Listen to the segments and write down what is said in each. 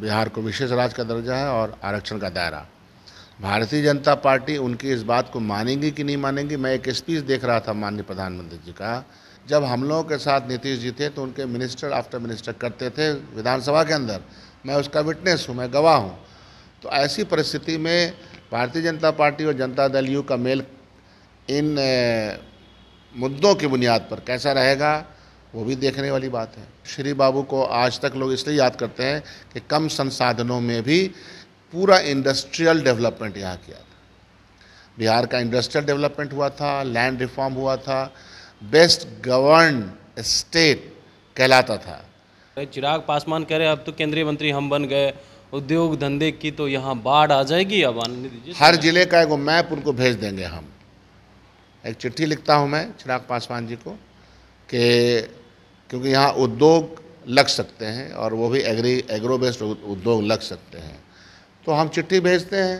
बिहार को विशेष राज्य का दर्जा है और आरक्षण का दायरा भारतीय जनता पार्टी उनकी इस बात को मानेगी कि नहीं मानेगी मैं एक स्पीच देख रहा था माननीय प्रधानमंत्री जी का जब हम लोगों के साथ नीतीश जी थे तो उनके मिनिस्टर आफ्टर मिनिस्टर करते थे विधानसभा के अंदर मैं उसका विटनेस हूँ मैं गवाह हूँ तो ऐसी परिस्थिति में भारतीय जनता पार्टी और जनता दल यू का मेल इन मुद्दों की बुनियाद पर कैसा रहेगा वो भी देखने वाली बात है श्री बाबू को आज तक लोग इसलिए याद करते हैं कि कम संसाधनों में भी पूरा इंडस्ट्रियल डेवलपमेंट यहाँ किया था बिहार का इंडस्ट्रियल डेवलपमेंट हुआ था लैंड रिफॉर्म हुआ था बेस्ट गवर्न स्टेट कहलाता था चिराग पासवान कह रहे अब तो केंद्रीय मंत्री हम बन गए उद्योग धंधे की तो यहाँ बाढ़ आ जाएगी अब हर जिले का एगो मैप उनको भेज देंगे हम एक चिट्ठी लिखता हूँ मैं चिराग पासवान जी को कि क्योंकि यहाँ उद्योग लग सकते हैं और वो भी एग्री एग्रो बेस्ड उद्योग लग सकते हैं तो हम चिट्ठी भेजते हैं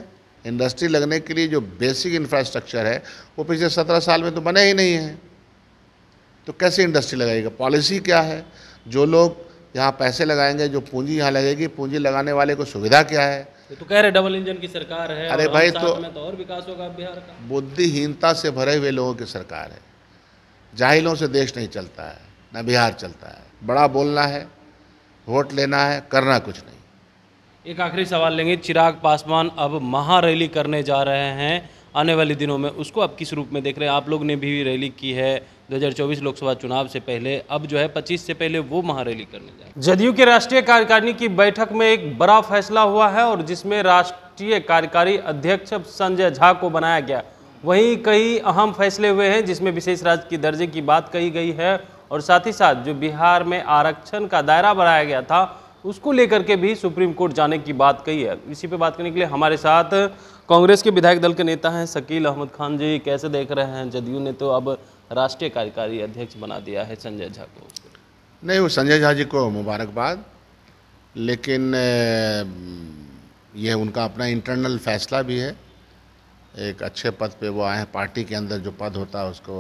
इंडस्ट्री लगने के लिए जो बेसिक इंफ्रास्ट्रक्चर है वो पिछले सत्रह साल में तो बने ही नहीं है तो कैसे इंडस्ट्री लगाएगा पॉलिसी क्या है जो लोग यहाँ पैसे लगाएंगे जो पूंजी यहाँ लगेगी पूंजी लगाने वाले को सुविधा क्या है तो कह रहे डबल इंजन की सरकार है अरे भाई तो, तो और विकास होगा बिहार का बुद्धिहीनता से भरे हुए लोगों की सरकार है जाहिलों से देश नहीं चलता है ना बिहार चलता है बड़ा बोलना है वोट लेना है करना कुछ नहीं एक आखिरी सवाल लेंगे चिराग पासवान अब महारैली करने जा रहे हैं आने वाले दिनों में उसको अब किस रूप में देख रहे हैं आप लोग ने भी रैली की है 2024 लोकसभा चुनाव से पहले अब जो है 25 से पहले वो महारैली करने जा रहे हैं जदयू के राष्ट्रीय कार्यकारिणी की बैठक में एक बड़ा फैसला हुआ है और जिसमें राष्ट्रीय कार्यकारी अध्यक्ष संजय झा को बनाया गया वहीं कई अहम फैसले हुए हैं जिसमें विशेष राज्य की दर्जे की बात कही गई है और साथ ही साथ जो बिहार में आरक्षण का दायरा बढ़ाया गया था उसको लेकर के भी सुप्रीम कोर्ट जाने की बात कही है इसी पे बात करने के लिए हमारे साथ कांग्रेस के विधायक दल के नेता हैं शकील अहमद खान जी कैसे देख रहे हैं जदयू ने तो अब राष्ट्रीय कार्यकारी अध्यक्ष बना दिया है संजय झा को नहीं वो संजय झा जी को मुबारकबाद लेकिन यह उनका अपना इंटरनल फैसला भी है एक अच्छे पद पे वो आए हैं पार्टी के अंदर जो पद होता है उसको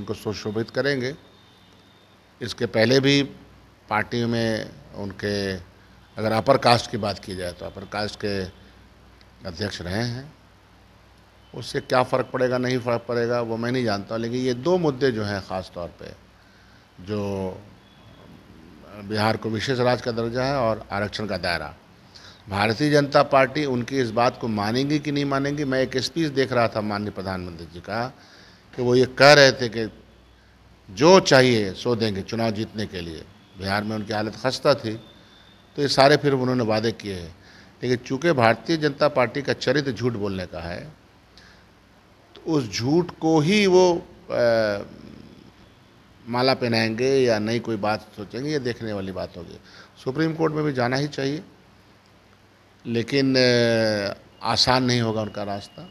उनको सुशोभित करेंगे इसके पहले भी पार्टी में उनके अगर अपर कास्ट की बात की जाए तो अपर कास्ट के अध्यक्ष रहे हैं उससे क्या फ़र्क पड़ेगा नहीं फ़र्क पड़ेगा वो मैं नहीं जानता लेकिन ये दो मुद्दे जो हैं ख़ास तौर पे जो बिहार को विशेष राज्य का दर्जा है और आरक्षण का दायरा भारतीय जनता पार्टी उनकी इस बात को मानेंगी कि नहीं मानेंगी मैं एक स्पीच देख रहा था माननीय प्रधानमंत्री जी का कि वो ये कह रहे थे कि जो चाहिए सो देंगे चुनाव जीतने के लिए बिहार में उनकी हालत खस्ता थी तो ये सारे फिर उन्होंने वादे किए हैं लेकिन चूँकि भारतीय जनता पार्टी का चरित्र झूठ बोलने का है तो उस झूठ को ही वो आ, माला पहनाएंगे या नई कोई बात सोचेंगे ये देखने वाली बात होगी सुप्रीम कोर्ट में भी जाना ही चाहिए लेकिन आसान नहीं होगा उनका रास्ता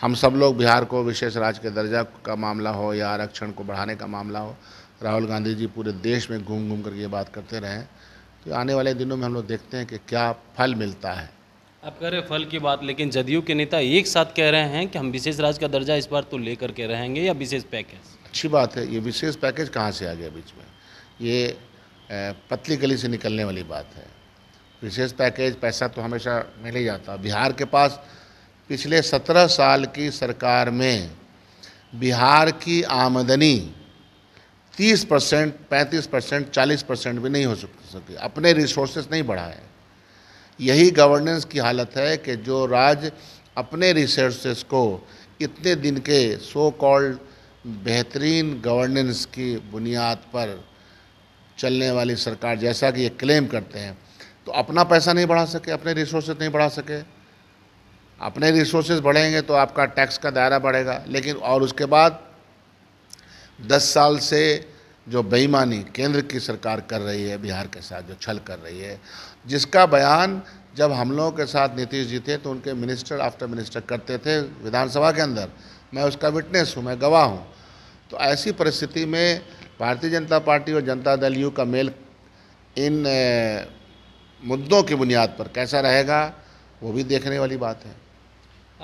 हम सब लोग बिहार को विशेष राज्य के दर्जा का मामला हो या आरक्षण को बढ़ाने का मामला हो राहुल गांधी जी पूरे देश में घूम घूम कर ये बात करते रहें तो आने वाले दिनों में हम लोग देखते हैं कि क्या फल मिलता है आप कह रहे फल की बात लेकिन जदयू के नेता एक साथ कह रहे हैं कि हम विशेष राज्य का दर्जा इस बार तो लेकर के रहेंगे या विशेष पैकेज अच्छी बात है ये विशेष पैकेज कहाँ से आ गया बीच में ये पतली गली से निकलने वाली बात है विशेष पैकेज पैसा तो हमेशा मिल ही जाता बिहार के पास पिछले सत्रह साल की सरकार में बिहार की आमदनी तीस परसेंट पैंतीस परसेंट चालीस परसेंट भी नहीं हो सकी अपने रिसोर्सेस नहीं बढ़ाए यही गवर्नेंस की हालत है कि जो राज्य अपने रिसोर्सेज को इतने दिन के सो कॉल्ड बेहतरीन गवर्नेंस की बुनियाद पर चलने वाली सरकार जैसा कि ये क्लेम करते हैं तो अपना पैसा नहीं बढ़ा सके अपने रिसोर्सेज नहीं बढ़ा सके अपने रिसोर्सेज बढ़ेंगे तो आपका टैक्स का दायरा बढ़ेगा लेकिन और उसके बाद दस साल से जो बेईमानी केंद्र की सरकार कर रही है बिहार के साथ जो छल कर रही है जिसका बयान जब हम लोगों के साथ नीतीश जी थे तो उनके मिनिस्टर आफ्टर मिनिस्टर करते थे विधानसभा के अंदर मैं उसका विटनेस हूँ मैं गवाह हूँ तो ऐसी परिस्थिति में भारतीय जनता पार्टी और जनता दल यू का मेल इन मुद्दों की बुनियाद पर कैसा रहेगा वो भी देखने वाली बात है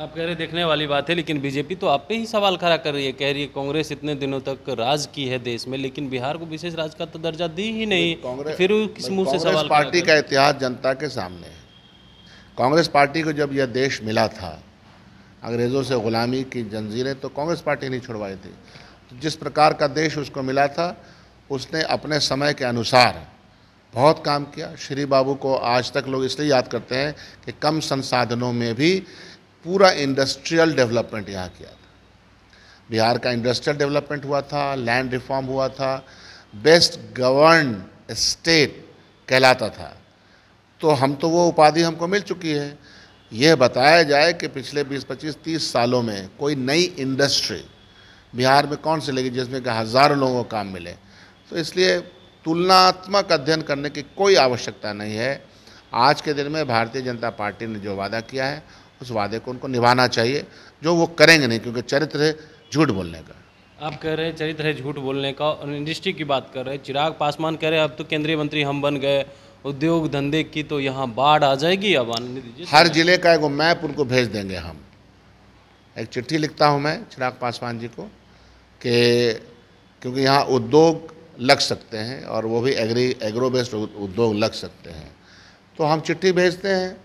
आप कह रहे देखने वाली बात है लेकिन बीजेपी तो आप पे ही सवाल खड़ा कर रही है कह रही है कांग्रेस इतने दिनों तक राज की है देश में लेकिन बिहार को विशेष राज का तो दर्जा दी ही नहीं कांग्रेस तो फिर किस मुंह से सवाल पार्टी का इतिहास जनता के सामने है कांग्रेस पार्टी को जब यह देश मिला था अंग्रेज़ों से ग़ुलामी की जंजीरें तो कांग्रेस पार्टी नहीं छुड़वाई थी तो जिस प्रकार का देश उसको मिला था उसने अपने समय के अनुसार बहुत काम किया श्री बाबू को आज तक लोग इसलिए याद करते हैं कि कम संसाधनों में भी पूरा इंडस्ट्रियल डेवलपमेंट यहाँ किया था बिहार का इंडस्ट्रियल डेवलपमेंट हुआ था लैंड रिफॉर्म हुआ था बेस्ट गवर्न स्टेट कहलाता था तो हम तो वो उपाधि हमको मिल चुकी है यह बताया जाए कि पिछले 20, 25, 30 सालों में कोई नई इंडस्ट्री बिहार में कौन सी लगी जिसमें कि हज़ारों लोगों को काम मिले तो इसलिए तुलनात्मक अध्ययन करने की कोई आवश्यकता नहीं है आज के दिन में भारतीय जनता पार्टी ने जो वादा किया है उस वादे को उनको निभाना चाहिए जो वो करेंगे नहीं क्योंकि चरित्र है झूठ बोलने का आप कह रहे हैं चरित्र है झूठ बोलने का और इंडस्ट्री की बात कर रहे हैं चिराग पासवान कह रहे हैं अब तो केंद्रीय मंत्री हम बन गए उद्योग धंधे की तो यहाँ बाढ़ आ जाएगी अब आने दीजिए हर जिले का एक मैप उनको भेज देंगे हम एक चिट्ठी लिखता हूँ मैं चिराग पासवान जी को कि क्योंकि यहाँ उद्योग लग सकते हैं और वो भी एग्री एग्रो बेस्ड उद्योग लग सकते हैं तो हम चिट्ठी भेजते हैं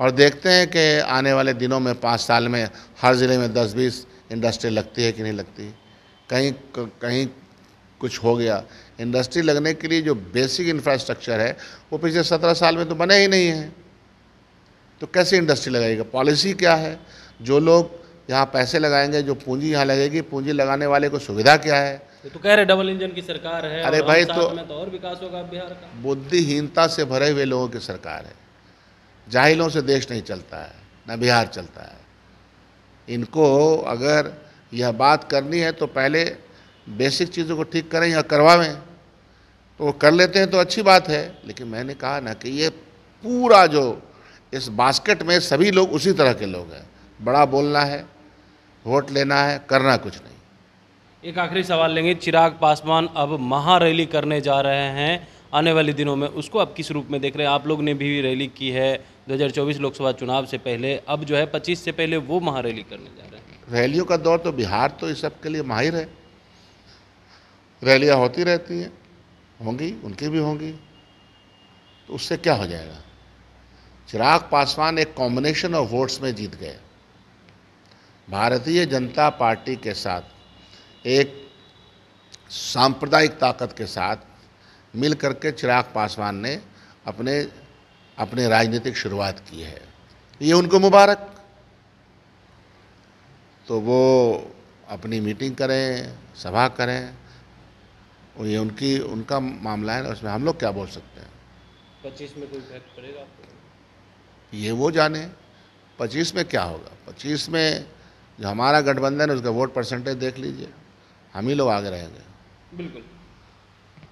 और देखते हैं कि आने वाले दिनों में पाँच साल में हर ज़िले में दस बीस इंडस्ट्री लगती है कि नहीं लगती कहीं कहीं कुछ हो गया इंडस्ट्री लगने के लिए जो बेसिक इंफ्रास्ट्रक्चर है वो पिछले सत्रह साल में तो बने ही नहीं है तो कैसे इंडस्ट्री लगाएगा पॉलिसी क्या है जो लोग यहाँ पैसे लगाएंगे जो पूंजी यहाँ लगेगी पूंजी लगाने वाले को सुविधा क्या है तो कह रहे डबल इंजन की सरकार है अरे भाई तो, तो और विकास होगा बिहार का बुद्धिहीनता से भरे हुए लोगों की सरकार है जाहिलों से देश नहीं चलता है न बिहार चलता है इनको अगर यह बात करनी है तो पहले बेसिक चीज़ों को ठीक करें या करवावें तो वो कर लेते हैं तो अच्छी बात है लेकिन मैंने कहा ना कि ये पूरा जो इस बास्केट में सभी लोग उसी तरह के लोग हैं बड़ा बोलना है वोट लेना है करना कुछ नहीं एक आखिरी सवाल लेंगे चिराग पासवान अब महारैली करने जा रहे हैं आने वाले दिनों में उसको आप किस रूप में देख रहे हैं आप लोग ने भी रैली की है 2024 लोकसभा चुनाव से पहले अब जो है 25 से पहले वो महारैली करने जा रहे हैं रैलियों का दौर तो बिहार तो इस सब के लिए माहिर है रैलियाँ होती रहती हैं होंगी उनकी भी होंगी तो उससे क्या हो जाएगा चिराग पासवान एक कॉम्बिनेशन ऑफ वोट्स में जीत गए भारतीय जनता पार्टी के साथ एक सांप्रदायिक ताकत के साथ मिल करके चिराग पासवान ने अपने अपने राजनीतिक शुरुआत की है ये उनको मुबारक तो वो अपनी मीटिंग करें सभा करें ये उनकी उनका मामला है उसमें हम लोग क्या बोल सकते हैं पच्चीस में कोई इफेक्ट पड़ेगा ये वो जाने पच्चीस में क्या होगा पच्चीस में जो हमारा गठबंधन है उसका वोट परसेंटेज देख लीजिए हम ही लोग आगे रहेंगे बिल्कुल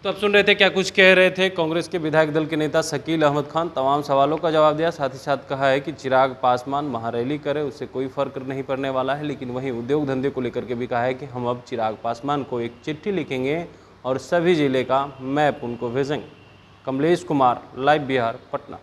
तो आप सुन रहे थे क्या कुछ कह रहे थे कांग्रेस के विधायक दल के नेता शकील अहमद खान तमाम सवालों का जवाब दिया साथ ही साथ कहा है कि चिराग पासवान महारैली करे उससे कोई फर्क नहीं पड़ने वाला है लेकिन वहीं उद्योग धंधे को लेकर के भी कहा है कि हम अब चिराग पासवान को एक चिट्ठी लिखेंगे और सभी जिले का मैप उनको भेजेंगे कमलेश कुमार लाइव बिहार पटना